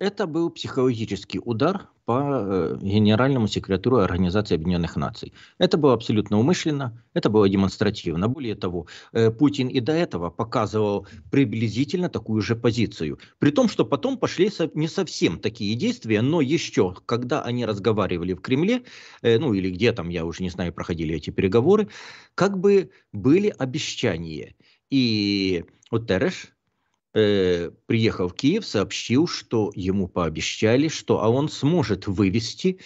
Это был психологический удар по э, генеральному секретарю Организации Объединенных Наций. Это было абсолютно умышленно, это было демонстративно. Более того, э, Путин и до этого показывал приблизительно такую же позицию. При том, что потом пошли не совсем такие действия, но еще, когда они разговаривали в Кремле, э, ну или где там, я уже не знаю, проходили эти переговоры, как бы были обещания. И вот Тереш, э, приехал в Киев, сообщил, что ему пообещали, что а он сможет вывести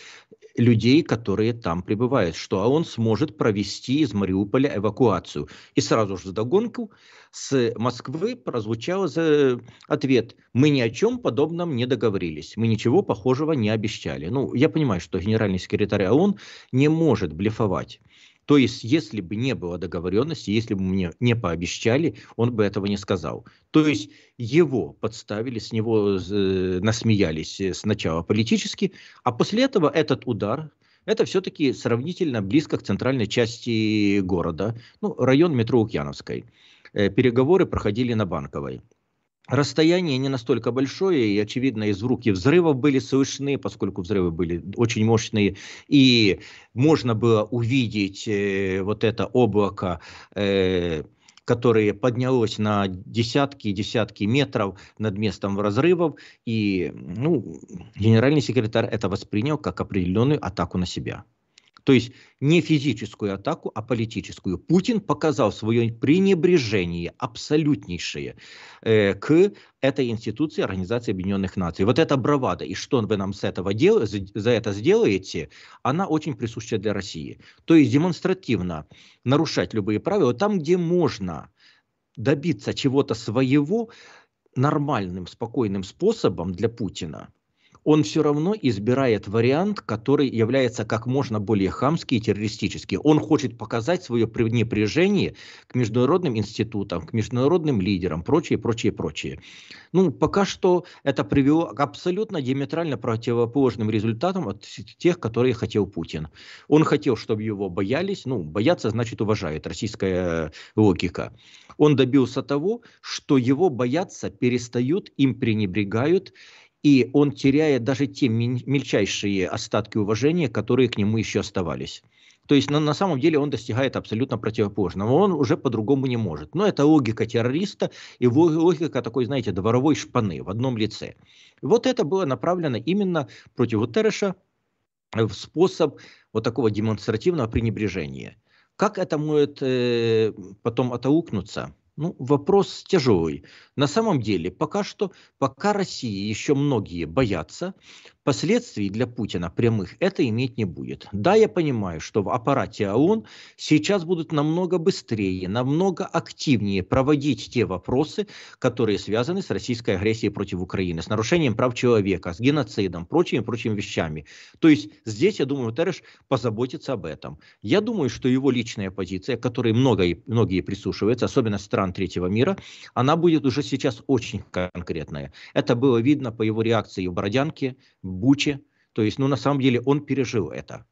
людей, которые там пребывают, что а он сможет провести из Мариуполя эвакуацию. И сразу же вдогонку с Москвы прозвучал э, ответ, мы ни о чем подобном не договорились, мы ничего похожего не обещали. Ну, я понимаю, что генеральный секретарь ООН не может блефовать. То есть, если бы не было договоренности, если бы мне не пообещали, он бы этого не сказал. То есть, его подставили, с него э, насмеялись э, сначала политически, а после этого этот удар, это все-таки сравнительно близко к центральной части города, ну, район метро Укьяновской. Э, переговоры проходили на Банковой. Расстояние не настолько большое, и, очевидно, из руки взрывов были слышны, поскольку взрывы были очень мощные, и можно было увидеть э, вот это облако, э, которое поднялось на десятки и десятки метров над местом разрывов, и ну, генеральный секретарь это воспринял как определенную атаку на себя. То есть не физическую атаку, а политическую. Путин показал свое пренебрежение абсолютнейшее э, к этой институции Организации Объединенных Наций. Вот эта бравада, и что вы нам с этого дел, за это сделаете, она очень присуща для России. То есть демонстративно нарушать любые правила там, где можно добиться чего-то своего нормальным, спокойным способом для Путина – он все равно избирает вариант, который является как можно более хамский и террористический. Он хочет показать свое пренебрежение к международным институтам, к международным лидерам, прочее, прочее, прочее. Ну, пока что это привело к абсолютно диаметрально противоположным результатам от тех, которые хотел Путин. Он хотел, чтобы его боялись, ну, бояться значит уважают, российская логика. Он добился того, что его боятся, перестают, им пренебрегают, и он теряет даже те мельчайшие остатки уважения, которые к нему еще оставались. То есть на, на самом деле он достигает абсолютно противоположного. Он уже по-другому не может. Но это логика террориста и логика такой, знаете, дворовой шпаны в одном лице. Вот это было направлено именно против Утерреша в способ вот такого демонстративного пренебрежения. Как это может э, потом отаукнуться? Ну, вопрос тяжелый. На самом деле, пока что, пока России еще многие боятся, последствий для Путина прямых это иметь не будет. Да, я понимаю, что в аппарате ООН сейчас будут намного быстрее, намного активнее проводить те вопросы, которые связаны с российской агрессией против Украины, с нарушением прав человека, с геноцидом, прочими прочими вещами. То есть здесь, я думаю, Тереш позаботится об этом. Я думаю, что его личная позиция, которой многое, многие прислушиваются, особенно стран третьего мира, она будет уже сейчас очень конкретная. Это было видно по его реакции в Бородянке, Буче. То есть, ну, на самом деле, он пережил это.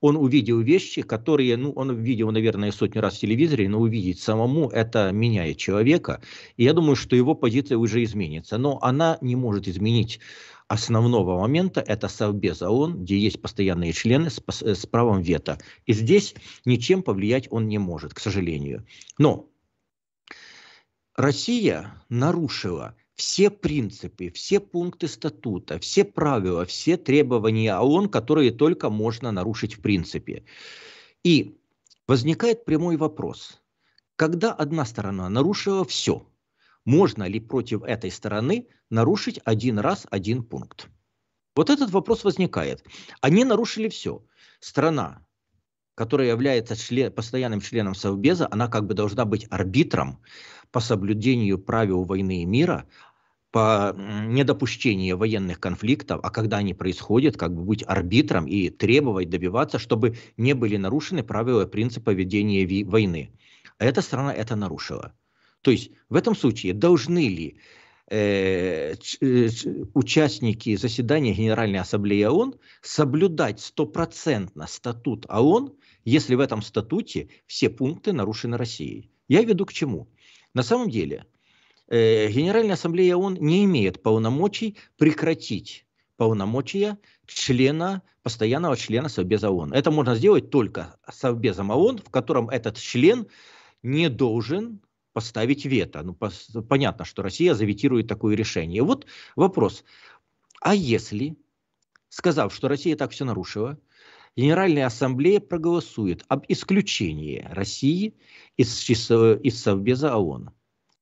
Он увидел вещи, которые, ну, он видел, наверное, сотни раз в телевизоре, но увидеть самому это меняет человека. И я думаю, что его позиция уже изменится. Но она не может изменить основного момента – это Совбез ООН, где есть постоянные члены с, с правом вето. И здесь ничем повлиять он не может, к сожалению. Но Россия нарушила все принципы, все пункты статута, все правила, все требования ООН, которые только можно нарушить в принципе. И возникает прямой вопрос. Когда одна сторона нарушила все, можно ли против этой стороны нарушить один раз один пункт? Вот этот вопрос возникает. Они нарушили все. Страна которая является член, постоянным членом Совбеза, она как бы должна быть арбитром по соблюдению правил войны и мира, по недопущению военных конфликтов, а когда они происходят, как бы быть арбитром и требовать, добиваться, чтобы не были нарушены правила и принципы ведения войны. А эта страна это нарушила. То есть в этом случае должны ли э, э участники заседания Генеральной Ассамблеи ООН соблюдать стопроцентно статут ООН, если в этом статуте все пункты нарушены Россией? Я веду к чему? На самом деле, э, Генеральная Ассамблея ООН не имеет полномочий прекратить полномочия члена, постоянного члена Совбеза ООН. Это можно сделать только Совбезом ООН, в котором этот член не должен поставить вето. Ну, по, понятно, что Россия заветирует такое решение. Вот вопрос. А если, сказав, что Россия так все нарушила, Генеральная Ассамблея проголосует об исключении России из, из Совбеза ООН.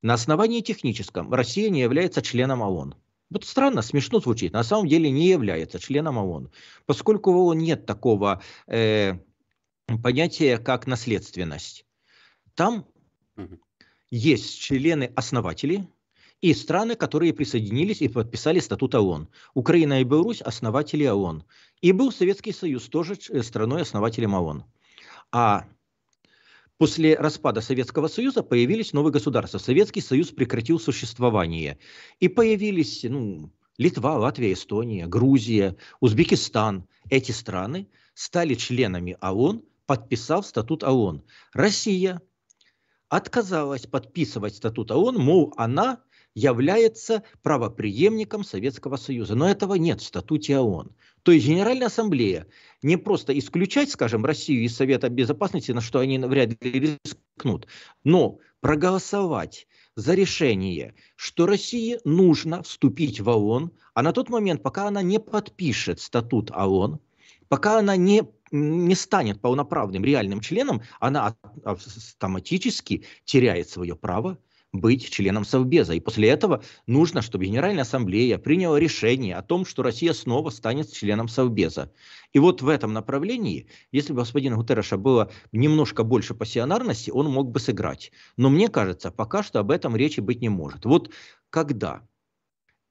На основании техническом Россия не является членом ООН. Вот странно, смешно звучит. На самом деле не является членом ООН, поскольку в ООН нет такого э, понятия, как наследственность. Там есть члены-основатели, и страны, которые присоединились и подписали статут ООН. Украина и Беларусь – основатели ООН. И был Советский Союз тоже э, страной-основателем ООН. А после распада Советского Союза появились новые государства. Советский Союз прекратил существование. И появились ну, Литва, Латвия, Эстония, Грузия, Узбекистан. Эти страны стали членами ООН, подписав статут ООН. Россия отказалась подписывать статут ООН, мол, она является правоприемником Советского Союза. Но этого нет в статуте ООН. То есть Генеральная Ассамблея не просто исключать, скажем, Россию из Совета Безопасности, на что они вряд ли рискнут, но проголосовать за решение, что России нужно вступить в ООН, а на тот момент, пока она не подпишет статут ООН, пока она не не станет полноправным реальным членом, она а, автоматически теряет свое право быть членом Совбеза. И после этого нужно, чтобы Генеральная Ассамблея приняла решение о том, что Россия снова станет членом Совбеза. И вот в этом направлении, если бы господина Гутерреша было немножко больше пассионарности, он мог бы сыграть. Но мне кажется, пока что об этом речи быть не может. Вот когда?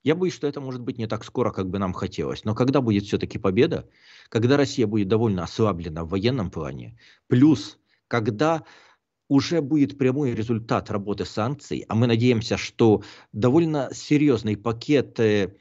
Я боюсь, что это может быть не так скоро, как бы нам хотелось. Но когда будет все-таки победа, когда Россия будет довольно ослаблена в военном плане, плюс когда уже будет прямой результат работы санкций, а мы надеемся, что довольно серьезный пакет э,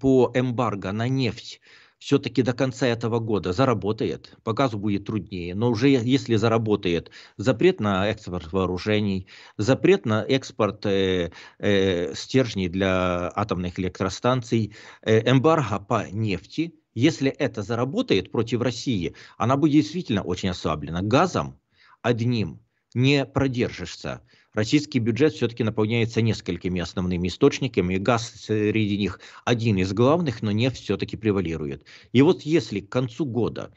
по эмбарго на нефть все-таки до конца этого года заработает, по газу будет труднее, но уже если заработает запрет на экспорт вооружений, запрет на экспорт э, э, стержней для атомных электростанций, э, эмбарго по нефти, если это заработает против России, она будет действительно очень ослаблена. Газом одним не продержишься. Российский бюджет все-таки наполняется несколькими основными источниками, и газ среди них один из главных, но нефть все-таки превалирует. И вот если к концу года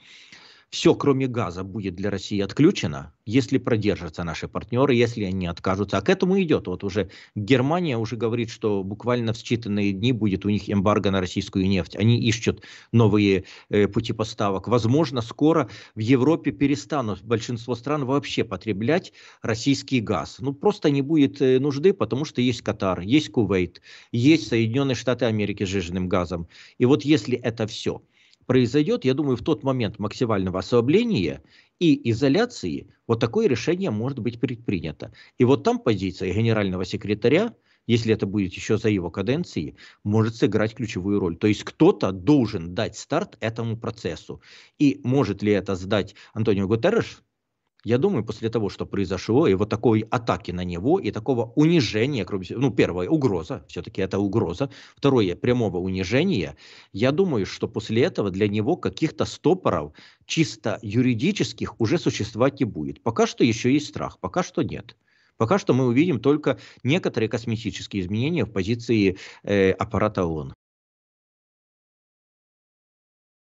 все, кроме газа, будет для России отключено, если продержатся наши партнеры, если они откажутся. А к этому идет. Вот уже Германия уже говорит, что буквально в считанные дни будет у них эмбарго на российскую нефть. Они ищут новые э, пути поставок. Возможно, скоро в Европе перестанут большинство стран вообще потреблять российский газ. Ну, просто не будет э, нужды, потому что есть Катар, есть Кувейт, есть Соединенные Штаты Америки с жиженным газом. И вот если это все – произойдет, я думаю, в тот момент максимального ослабления и изоляции вот такое решение может быть предпринято. И вот там позиция генерального секретаря, если это будет еще за его каденцией, может сыграть ключевую роль. То есть кто-то должен дать старт этому процессу. И может ли это сдать Антонио Гутерреш? Я думаю, после того, что произошло, и вот такой атаки на него, и такого унижения, ну, первое, угроза, все-таки это угроза, второе, прямого унижения, я думаю, что после этого для него каких-то стопоров чисто юридических уже существовать не будет. Пока что еще есть страх, пока что нет. Пока что мы увидим только некоторые косметические изменения в позиции э, аппарата ООН.